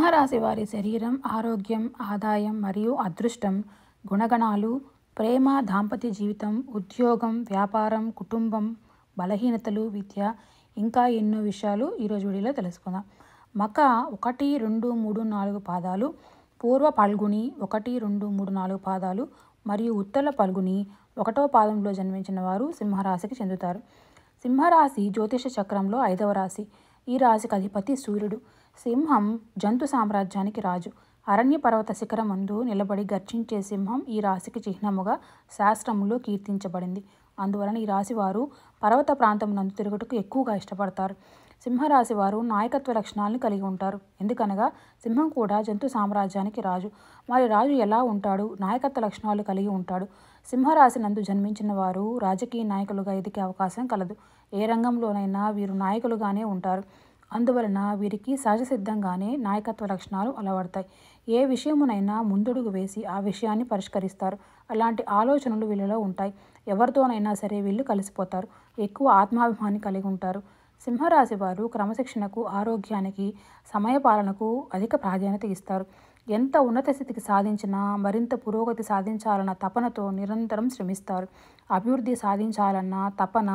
సింహరాశి వారి శరీరం ఆరోగ్యం ఆదాయం మరియు అదృష్టం గుణగణాలు ప్రేమ దాంపత్య జీవితం ఉద్యోగం వ్యాపారం కుటుంబం బలహీనతలు విద్య ఇంకా ఎన్నో విషయాలు ఈరోజు వీడియోలో తెలుసుకుందాం మక ఒకటి రెండు మూడు నాలుగు పాదాలు పూర్వ పాల్గొని ఒకటి రెండు మూడు నాలుగు పాదాలు మరియు ఉత్తర పాల్గొని ఒకటో పాదంలో జన్మించిన వారు సింహరాశికి చెందుతారు సింహరాశి జ్యోతిష చక్రంలో ఐదవ రాశి ఈ రాశికి అధిపతి సూర్యుడు సింహం జంతు సామ్రాజ్యానికి రాజు అరణ్య పర్వత శిఖరమందు నిలబడి గర్జించే సింహం ఈ రాశికి చిహ్నముగా శాస్త్రములో కీర్తించబడింది అందువలన ఈ రాశి వారు పర్వత ప్రాంతం నందు తిరుగుటకు ఎక్కువగా ఇష్టపడతారు సింహరాశి వారు నాయకత్వ లక్షణాలను కలిగి ఉంటారు ఎందుకనగా సింహం కూడా జంతు సామ్రాజ్యానికి రాజు మరి రాజు ఎలా ఉంటాడు నాయకత్వ లక్షణాలు కలిగి ఉంటాడు సింహరాశి నందు జన్మించిన వారు రాజకీయ నాయకులుగా ఎదిగే అవకాశం కలదు ఏ రంగంలోనైనా వీరు నాయకులుగానే ఉంటారు అందువలన వీరికి సహజసిద్ధంగానే నాయకత్వ లక్షణాలు అలవడతాయి ఏ విషయమునైనా ముందడుగు వేసి ఆ విషయాన్ని పరిష్కరిస్తారు అలాంటి ఆలోచనలు వీళ్ళలో ఉంటాయి ఎవరితోనైనా సరే వీళ్ళు కలిసిపోతారు ఎక్కువ ఆత్మాభిమాని కలిగి ఉంటారు సింహరాశి వారు క్రమశిక్షణకు ఆరోగ్యానికి సమయపాలనకు అధిక ప్రాధాన్యత ఇస్తారు ఎంత ఉన్నత స్థితికి సాధించినా మరింత పురోగతి సాధించాలన్న తపనతో నిరంతరం శ్రమిస్తారు అభివృద్ధి సాధించాలన్న తపన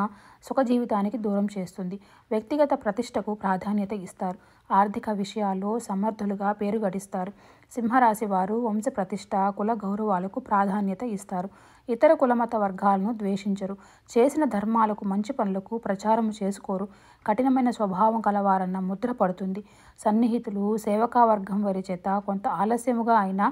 సుఖ జీవితానికి దూరం చేస్తుంది వ్యక్తిగత ప్రతిష్టకు ప్రాధాన్యత ఇస్తారు ఆర్థిక విషయాల్లో సమర్థులుగా పేరు గడిస్తారు సింహరాశి వారు వంశ ప్రతిష్ట కుల గౌరవాలకు ప్రాధాన్యత ఇస్తారు ఇతర కులమత వర్గాలను ద్వేషించరు చేసిన ధర్మాలకు మంచి పనులకు ప్రచారం చేసుకోరు కఠినమైన స్వభావం కలవారన్న ముద్ర పడుతుంది సన్నిహితులు సేవకా వర్గం వారి చేత కొంత ఆలస్యముగా అయినా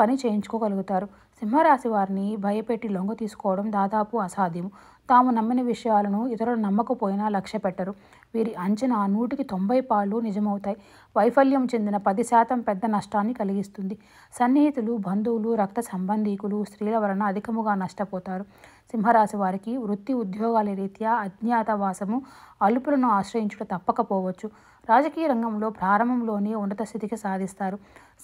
పని చేయించుకోగలుగుతారు సింహరాశి వారిని భయపెట్టి లొంగు తీసుకోవడం దాదాపు అసాధ్యం తాము నమ్మిన విషయాలను ఇతరులు నమ్మకపోయినా లక్ష్య పెట్టరు వీరి అంచనా నూటికి తొంభై పాలు నిజమవుతాయి వైఫల్యం చెందిన పది శాతం పెద్ద నష్టాన్ని కలిగిస్తుంది సన్నిహితులు బంధువులు రక్త సంబంధీకులు స్త్రీల వలన అధికముగా నష్టపోతారు సింహరాశి వారికి వృత్తి ఉద్యోగాల రీత్యా అజ్ఞాతవాసము అలుపులను ఆశ్రయించుట తప్పకపోవచ్చు రాజకీయ రంగంలో ప్రారంభంలోనే ఉన్నత స్థితికి సాధిస్తారు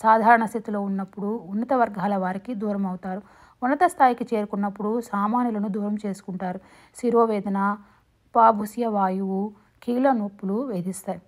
సాధారణ స్థితిలో ఉన్నప్పుడు ఉన్నత వర్గాల వారికి దూరం అవుతారు ఉన్నత స్థాయికి చేరుకున్నప్పుడు సామాన్యులను దూరం చేసుకుంటారు శిరోవేదన పాభుస్య వాయువు కీల నొప్పులు వేధిస్తాయి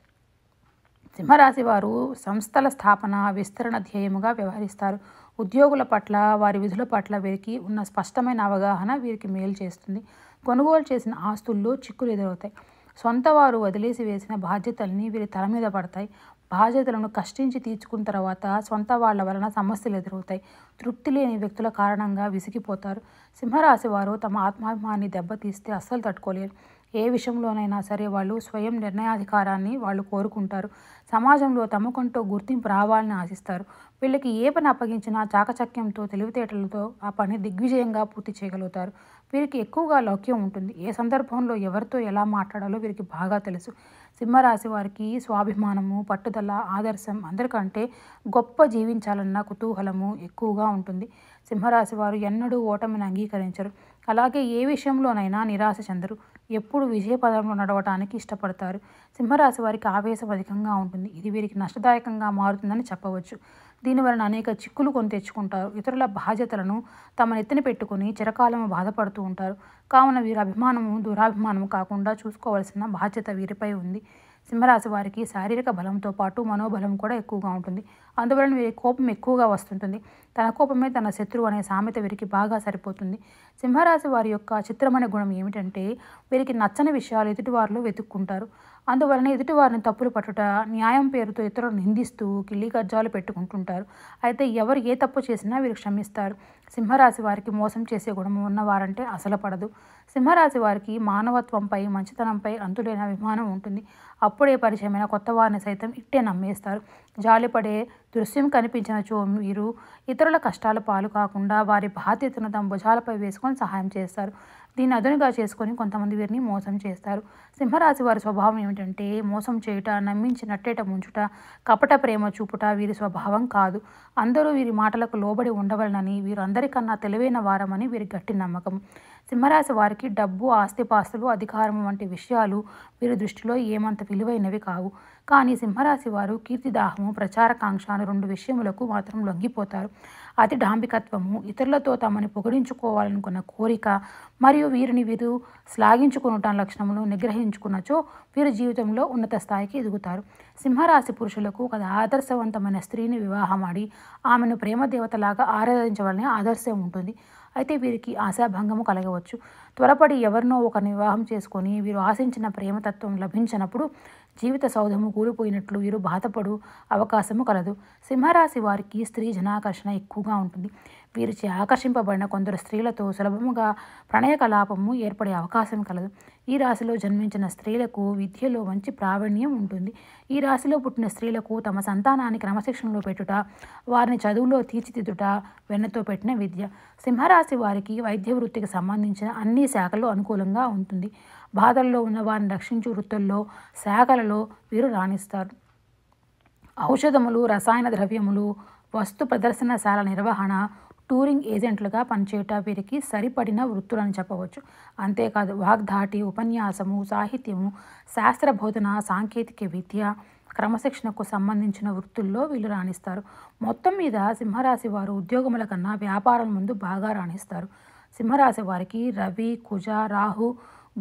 సింహరాశి వారు సంస్థల స్థాపన విస్తరణ ధ్యేయముగా వ్యవహరిస్తారు ఉద్యోగుల పట్ల వారి విధుల పట్ల వీరికి ఉన్న స్పష్టమైన అవగాహన వీరికి మేలు చేస్తుంది కొనుగోలు చేసిన ఆస్తుల్లో చిక్కులు ఎదురవుతాయి సొంత వారు వదిలేసి వేసిన బాధ్యతల్ని వీరి తల మీద పడతాయి బాధ్యతలను కష్టించి తీర్చుకున్న తర్వాత సొంత వాళ్ళ వలన సమస్యలు ఎదురవుతాయి తృప్తి లేని వ్యక్తుల కారణంగా విసిగిపోతారు సింహరాశి వారు తమ ఆత్మాభిమాన్ని దెబ్బతీస్తే అస్సలు తట్టుకోలేరు ఏ విషయంలోనైనా సరే వాళ్ళు స్వయం నిర్ణయాధికారాన్ని వాళ్ళు కోరుకుంటారు సమాజంలో తమకంటూ గుర్తింపు రావాలని ఆశిస్తారు వీళ్ళకి ఏ పని అప్పగించినా చాకచక్యంతో తెలివితేటలతో ఆ పని దిగ్విజయంగా పూర్తి చేయగలుగుతారు వీరికి ఎక్కువగా లౌక్యం ఉంటుంది ఏ సందర్భంలో ఎవరితో ఎలా మాట్లాడాలో వీరికి బాగా తెలుసు సింహరాశి వారికి స్వాభిమానము పట్టుదల ఆదర్శం అందరికంటే గొప్ప జీవించాలన్న కుతూహలము ఎక్కువగా ఉంటుంది సింహరాశి వారు ఎన్నడూ ఓటమిని అంగీకరించరు అలాగే ఏ విషయంలోనైనా నిరాశ చెందరు ఎప్పుడు విజయ పదంలో నడవటానికి ఇష్టపడతారు సింహరాశి వారికి ఆవేశం అధికంగా ఉంటుంది ఇది వీరికి నష్టదాయకంగా మారుతుందని చెప్పవచ్చు దీనివలన అనేక చిక్కులు కొని తెచ్చుకుంటారు ఇతరుల బాధ్యతలను తమ నెత్తిన పెట్టుకుని చిరకాలము బాధపడుతూ ఉంటారు కావున వీరి అభిమానము దురాభిమానము కాకుండా చూసుకోవాల్సిన బాధ్యత వీరిపై ఉంది సింహరాశి వారికి శారీరక బలంతో పాటు మనోబలం కూడా ఎక్కువగా ఉంటుంది అందువలన వీరి కోపం ఎక్కువగా వస్తుంటుంది తన కోపమే తన శత్రువు అనే సామెత వీరికి బాగా సరిపోతుంది సింహరాశి వారి యొక్క చిత్రమైన గుణం ఏమిటంటే వీరికి నచ్చని విషయాలు ఎదుటివారిలో వెతుక్కుంటారు అందువలన ఎదుటివారిని తప్పులు పట్టుట న్యాయం పేరుతో ఇతరులను నిందిస్తూ కిల్లి గర్జాలు పెట్టుకుంటుంటారు అయితే ఎవరు ఏ తప్పు చేసినా వీరు క్షమిస్తారు సింహరాశి వారికి మోసం చేసే గుణం ఉన్నవారంటే అసలు పడదు సింహరాశి వారికి మానవత్వంపై మంచితనంపై అంతులేని అభిమానం ఉంటుంది అప్పుడే పరిచయమైన కొత్త వారిని సైతం ఇట్టే నమ్మేస్తారు జాలిపడే దృశ్యం కనిపించిన చో వీరు ఇతరుల కష్టాల పాలు కాకుండా వారి బాధ్యతను తమ భుజాలపై వేసుకొని సహాయం చేస్తారు దీన్ని అదునుగా చేసుకొని కొంతమంది వీరిని మోసం చేస్తారు సింహరాశి వారి స్వభావం ఏమిటంటే మోసం చేయుట నమ్మించి నట్టేట ముంచుట కపట ప్రేమ చూపుట వీరి స్వభావం కాదు అందరూ వీరి మాటలకు లోబడి ఉండవలనని వీరందరికన్నా తెలివైన వారమని వీరి గట్టి నమ్మకం సింహరాశి వారికి డబ్బు ఆస్తిపాస్తులు అధికారం వంటి విషయాలు వీరి దృష్టిలో ఏమంత విలువైనవి కావు కానీ సింహరాశి వారు కీర్తిదాహము ప్రచారకాంక్ష అని రెండు విషయములకు మాత్రం లొంగిపోతారు అతి డాంబికత్వము ఇతరులతో తమని పొగిడించుకోవాలనుకున్న కోరిక మరియు వీరిని వీరు శ్లాఘించుకునుట లక్షణములు నిగ్రహించుకున్నచో వీరు జీవితంలో ఉన్నత స్థాయికి ఎదుగుతారు సింహరాశి పురుషులకు ఒక ఆదర్శవంతమైన స్త్రీని వివాహమాడి ఆమెను ప్రేమ దేవతలాగా ఆరాధించవాలని ఆదర్శం ఉంటుంది అయితే వీరికి ఆశాభంగము కలగవచ్చు త్వరపడి ఎవరినో ఒకరిని వివాహం చేసుకొని వీరు ఆశించిన ప్రేమతత్వం లభించినప్పుడు జీవిత సౌధము కూలిపోయినట్లు వీరు బాధపడు అవకాశము కలదు సింహరాశి వారికి స్త్రీ జనాకర్షణ ఎక్కువగా ఉంటుంది వీరిచే ఆకర్షింపబడిన కొందరు స్త్రీలతో సులభముగా ప్రణయ కలాపము ఏర్పడే అవకాశం కలదు ఈ రాశిలో జన్మించిన స్త్రీలకు విద్యలో మంచి ప్రావీణ్యం ఉంటుంది ఈ రాశిలో పుట్టిన స్త్రీలకు తమ సంతానాన్ని క్రమశిక్షణలో పెట్టుట వారిని చదువులో తీర్చిదిద్దుట వెన్నతో పెట్టిన విద్య సింహరాశి వారికి వైద్య వృత్తికి సంబంధించిన అన్ని శాఖలు అనుకూలంగా ఉంటుంది బాధల్లో ఉన్న వారిని రక్షించు వృత్తుల్లో శాఖలలో వీరు రాణిస్తారు ఔషధములు రసాయన ద్రవ్యములు వస్తు ప్రదర్శనశాల నిర్వహణ టూరింగ్ ఏజెంట్లుగా పనిచేయట వీరికి సరిపడిన వృత్తులని చెప్పవచ్చు అంతేకాదు వాగ్ధాటి ఉపన్యాసము సాహిత్యము శాస్త్ర బోధన సాంకేతిక విద్య క్రమశిక్షణకు సంబంధించిన వృత్తుల్లో వీళ్ళు రాణిస్తారు మొత్తం మీద సింహరాశి వారు ఉద్యోగముల కన్నా వ్యాపారం ముందు బాగా రాణిస్తారు సింహరాశి వారికి రవి కుజ రాహు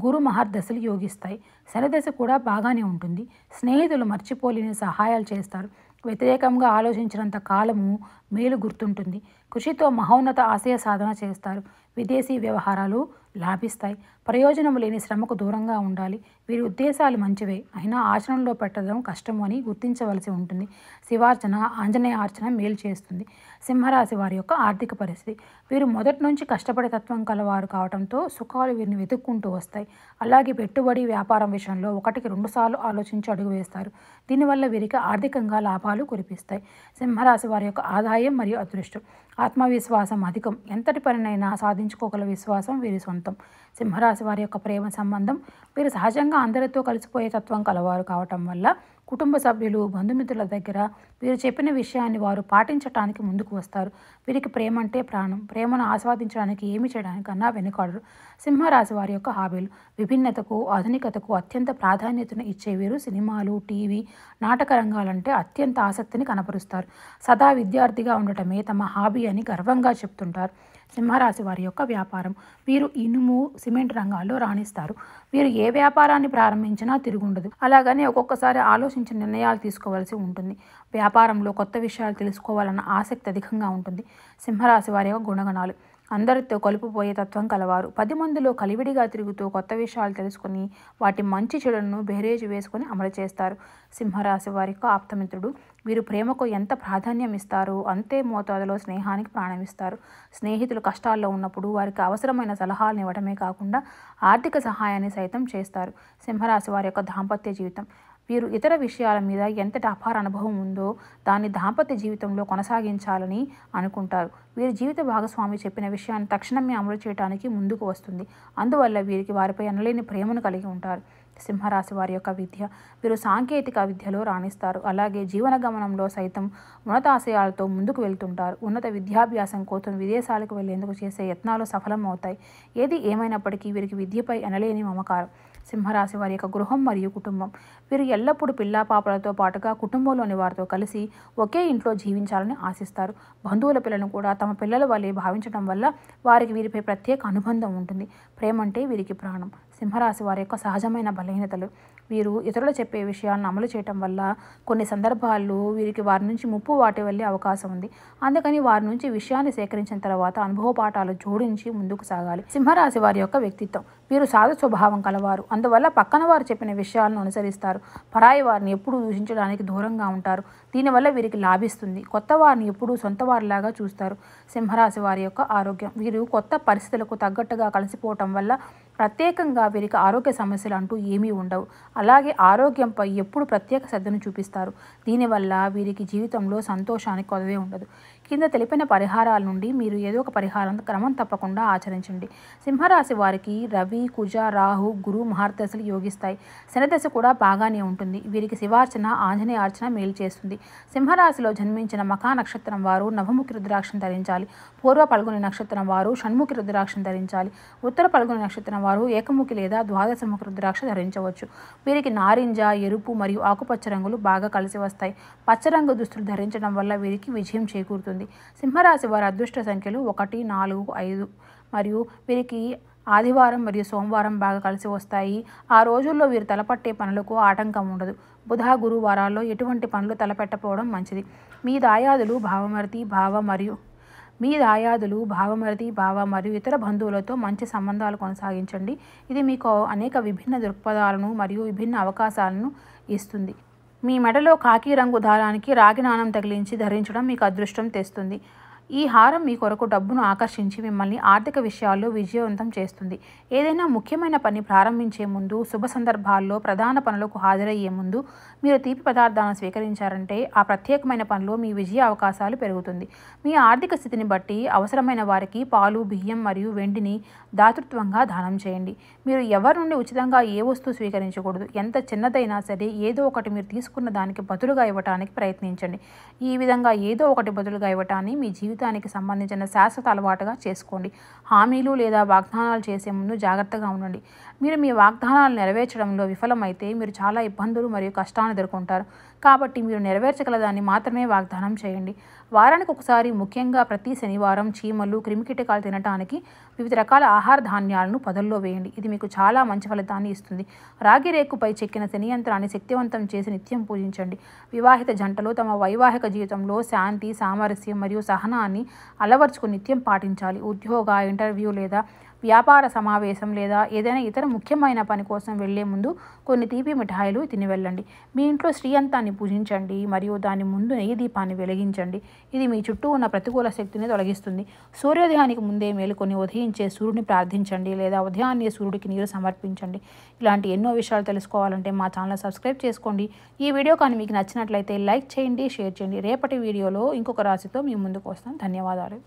గురు మహర్దశలు యోగిస్తాయి శనిదశ కూడా బాగానే ఉంటుంది స్నేహితులు మర్చిపోలేని సహాయాలు చేస్తారు వ్యతిరేకంగా ఆలోచించినంత కాలము మేలు గుర్తుంటుంది కృషితో మహోన్నత ఆశయ సాధన చేస్తారు విదేశీ వ్యవహారాలు లాభిస్తాయి ప్రయోజనం లేని శ్రమకు దూరంగా ఉండాలి వీరి ఉద్దేశాలు మంచివే అయినా ఆచరణలో పెట్టడం కష్టము అని గుర్తించవలసి ఉంటుంది శివార్చన ఆంజనేయ ఆర్చన మేలు చేస్తుంది సింహరాశి వారి యొక్క ఆర్థిక పరిస్థితి వీరు మొదటి నుంచి కష్టపడే తత్వం కలవారు కావడంతో సుఖాలు వీరిని వెతుక్కుంటూ వస్తాయి అలాగే పెట్టుబడి వ్యాపారం విషయంలో ఒకటికి రెండుసార్లు ఆలోచించి అడుగు వేస్తారు దీనివల్ల వీరికి ఆర్థికంగా లాభాలు కురిపిస్తాయి సింహరాశి వారి యొక్క ఆదాయం మరియు అదృష్టం ఆత్మవిశ్వాసం అధికం ఎంతటి పనినైనా సాధించుకోగల విశ్వాసం వీరి సొంతం సింహరాశి వారి యొక్క ప్రేమ సంబంధం వీరు సహజంగా అందరితో కలిసిపోయే తత్వం కలవారు కావటం వల్ల కుటుంబ సభ్యులు బంధుమిత్రుల దగ్గర వీరు చెప్పిన విషయాన్ని వారు పాటించటానికి ముందుకు వస్తారు వీరికి ప్రేమ అంటే ప్రాణం ప్రేమను ఆస్వాదించడానికి ఏమి చేయడానికన్నా వెనుకాడరు సింహరాశి వారి యొక్క హాబీలు విభిన్నతకు ఆధునికతకు అత్యంత ప్రాధాన్యతను ఇచ్చే వీరు సినిమాలు టీవీ నాటక రంగాలంటే అత్యంత ఆసక్తిని కనపరుస్తారు సదా విద్యార్థిగా ఉండటమే తమ హాబీ అని గర్వంగా చెప్తుంటారు సింహరాశి వారి యొక్క వ్యాపారం వీరు ఇనుము సిమెంట్ రంగాల్లో రాణిస్తారు వీరు ఏ వ్యాపారాన్ని ప్రారంభించినా తిరుగుండదు అలాగని ఒక్కొక్కసారి ఆలోచించిన నిర్ణయాలు తీసుకోవాల్సి ఉంటుంది వ్యాపారంలో కొత్త విషయాలు తెలుసుకోవాలన్న ఆసక్తి అధికంగా ఉంటుంది సింహరాశి వారి యొక్క గుణగణాలు అందరితో కలుపుపోయే తత్వం కలవారు పది మందిలో కలివిడిగా తిరుగుతూ కొత్త విషయాలు తెలుసుకుని వాటి మంచి చెడులను బేరేజ్ వేసుకుని అమలు చేస్తారు సింహరాశి వారి యొక్క ఆప్తమిత్రుడు మీరు ప్రేమకు ఎంత ప్రాధాన్యం ఇస్తారో అంతే మోతాదులో స్నేహానికి ప్రాణమిస్తారు స్నేహితులు కష్టాల్లో ఉన్నప్పుడు వారికి అవసరమైన సలహాలను ఇవ్వడమే కాకుండా ఆర్థిక సహాయాన్ని సైతం చేస్తారు సింహరాశి వారి యొక్క దాంపత్య జీవితం వీరు ఇతర విషయాల మీద ఎంతటి అపార అనుభవం ఉందో దాన్ని దాంపత్య జీవితంలో కొనసాగించాలని అనుకుంటారు వీరి జీవిత భాగస్వామి చెప్పిన విషయాన్ని తక్షణమే అమలు చేయడానికి ముందుకు వస్తుంది అందువల్ల వీరికి వారిపై అనలేని ప్రేమను కలిగి ఉంటారు సింహరాశి వారి యొక్క విద్య వీరు సాంకేతిక విద్యలో రాణిస్తారు అలాగే జీవన గమనంలో సైతం ఉన్నతాశయాలతో ముందుకు వెళ్తుంటారు ఉన్నత విద్యాభ్యాసం కోసం విదేశాలకు వెళ్లేందుకు చేసే యత్నాలు సఫలం అవుతాయి ఏది ఏమైనప్పటికీ వీరికి విద్యపై అనలేని మమకారం సింహరాశి వారి యొక్క గృహం మరియు కుటుంబం వీరు ఎల్లప్పుడూ పిల్లా పాపలతో పాటుగా కుటుంబంలోని వారితో కలిసి ఒకే ఇంట్లో జీవించాలని ఆశిస్తారు బంధువుల పిల్లలను కూడా తమ పిల్లల వల్లే భావించడం వల్ల వారికి వీరిపై ప్రత్యేక అనుబంధం ఉంటుంది ప్రేమ అంటే వీరికి ప్రాణం సింహరాశి వారి యొక్క సహజమైన బలహీనతలు వీరు ఇతరులు చెప్పే విషయాలను అమలు చేయటం వల్ల కొన్ని సందర్భాల్లో వీరికి వారి నుంచి ముప్పు వాటి వెళ్ళే అవకాశం ఉంది అందుకని వారి నుంచి విషయాన్ని సేకరించిన తర్వాత అనుభవ పాఠాలు జోడించి ముందుకు సాగాలి సింహరాశి వారి యొక్క వ్యక్తిత్వం వీరు సాధు స్వభావం కలవారు అందువల్ల పక్కన వారు చెప్పిన విషయాలను అనుసరిస్తారు పరాయి వారిని ఎప్పుడూ దూషించడానికి దూరంగా ఉంటారు దీనివల్ల వీరికి లాభిస్తుంది కొత్త వారిని ఎప్పుడూ సొంత వారిలాగా చూస్తారు సింహరాశి వారి యొక్క ఆరోగ్యం వీరు కొత్త పరిస్థితులకు తగ్గట్టుగా కలిసిపోవటం వల్ల ప్రత్యేకంగా వీరికి ఆరోగ్య సమస్యలు అంటూ ఏమీ ఉండవు అలాగే ఆరోగ్యంపై ఎప్పుడు ప్రత్యేక శ్రద్ధను చూపిస్తారు దీనివల్ల వీరికి జీవితంలో సంతోషానికి కొదవే ఉండదు కింద తెలిపిన పరిహారాల నుండి మీరు ఏదో ఒక పరిహారం క్రమం తప్పకుండా ఆచరించండి సింహరాశి వారికి రవి కుజ రాహు గురు మహార్దశలు యోగిస్తాయి శనిదశ కూడా బాగానే ఉంటుంది వీరికి శివార్చన ఆంజనేయ అర్చన మేలు చేస్తుంది సింహరాశిలో జన్మించిన మఖా నక్షత్రం వారు నవముఖి రుద్రాక్షను ధరించాలి పూర్వ పల్గొని నక్షత్రం వారు షణ్ముఖి రుద్రాక్షం ధరించాలి ఉత్తర పల్గొని నక్షత్రం వారు వారు ఏకముఖి లేదా ద్వాదశముఖ రుద్రాక్ష ధరించవచ్చు వీరికి నారింజ ఎరుపు మరియు ఆకుపచ్చ రంగులు బాగా కలిసి వస్తాయి పచ్చరంగు దుస్తులు ధరించడం వల్ల వీరికి విజయం చేకూరుతుంది సింహరాశి వారి అదృష్ట సంఖ్యలు ఒకటి నాలుగు ఐదు మరియు వీరికి ఆదివారం మరియు సోమవారం బాగా కలిసి వస్తాయి ఆ రోజుల్లో వీరు తలపట్టే పనులకు ఆటంకం ఉండదు బుధ గురువారాల్లో ఎటువంటి పనులు తలపెట్టపోవడం మంచిది మీ దాయాదులు భావమర్తి భావ మరియు మీ దాయాదులు భావమరిది బావ మరియు ఇతర బంధువులతో మంచి సంబంధాలు కొనసాగించండి ఇది మీకు అనేక విభిన్న దృక్పథాలను మరియు విభిన్న అవకాశాలను ఇస్తుంది మీ మెడలో కాకి రంగు దారానికి రాగి నాణం తగిలించి ధరించడం మీకు అదృష్టం తెస్తుంది ఈ హారం మీ కొరకు డబ్బును ఆకర్షించి మిమ్మల్ని ఆర్థిక విషయాల్లో విజయవంతం చేస్తుంది ఏదైనా ముఖ్యమైన పని ప్రారంభించే ముందు శుభ సందర్భాల్లో ప్రధాన పనులకు హాజరయ్యే ముందు మీరు తీపి పదార్థాలను స్వీకరించారంటే ఆ ప్రత్యేకమైన పనిలో మీ విజయ అవకాశాలు పెరుగుతుంది మీ ఆర్థిక స్థితిని బట్టి అవసరమైన వారికి పాలు బియ్యం మరియు వెండిని దాతృత్వంగా దానం చేయండి మీరు ఎవరి నుండి ఉచితంగా ఏ వస్తువు స్వీకరించకూడదు ఎంత చిన్నదైనా సరే ఏదో ఒకటి మీరు తీసుకున్న దానికి బదులుగా ఇవ్వటానికి ప్రయత్నించండి ఈ విధంగా ఏదో ఒకటి బదులుగా ఇవ్వటాన్ని మీ జీవితం జీవితానికి సంబంధించిన శాశ్వత అలవాటుగా చేసుకోండి హామీలు లేదా వాగ్దానాలు చేసే ముందు జాగ్రత్తగా ఉండండి మీరు మీ వాగ్దానాలు నెరవేర్చడంలో విఫలమైతే మీరు చాలా ఇబ్బందులు మరియు కష్టాలను ఎదుర్కొంటారు కాబట్టి మీరు నెరవేర్చగలదాన్ని మాత్రమే వాగ్దానం చేయండి వారానికి ఒకసారి ముఖ్యంగా ప్రతి శనివారం చీమలు క్రిమికీటకాలు తినడానికి వివిధ రకాల ఆహార ధాన్యాలను పొదల్లో వేయండి ఇది మీకు చాలా మంచి ఫలితాన్ని ఇస్తుంది రాగి రేకుపై చెక్కిన శనియంత్రాన్ని శక్తివంతం చేసి నిత్యం పూజించండి వివాహిత జంటలు తమ వైవాహిక జీవితంలో శాంతి సామరస్యం మరియు సహనాన్ని అలవర్చుకుని నిత్యం పాటించాలి ఉద్యోగ ఇంటర్వ్యూ లేదా వ్యాపార సమావేశం లేదా ఏదైనా ఇతర ముఖ్యమైన పని కోసం వెళ్లే ముందు కొన్ని తీపి మిఠాయిలు తిని వెళ్ళండి మీ ఇంట్లో శ్రీయంతాన్ని పూజించండి మరియు దాని ముందు నెయ్యి దీపాన్ని వెలిగించండి ఇది మీ చుట్టూ ఉన్న ప్రతికూల శక్తిని తొలగిస్తుంది సూర్యోదయానికి ముందే మేలుకొని ఉదయించే సూర్యుడిని ప్రార్థించండి లేదా ఉదయాన్నే సూర్యుడికి నీరు సమర్పించండి ఇలాంటి ఎన్నో విషయాలు తెలుసుకోవాలంటే మా ఛానల్ సబ్స్క్రైబ్ చేసుకోండి ఈ వీడియో కానీ మీకు నచ్చినట్లయితే లైక్ చేయండి షేర్ చేయండి రేపటి వీడియోలో ఇంకొక రాశితో మీ ముందుకు వస్తాం ధన్యవాదాలు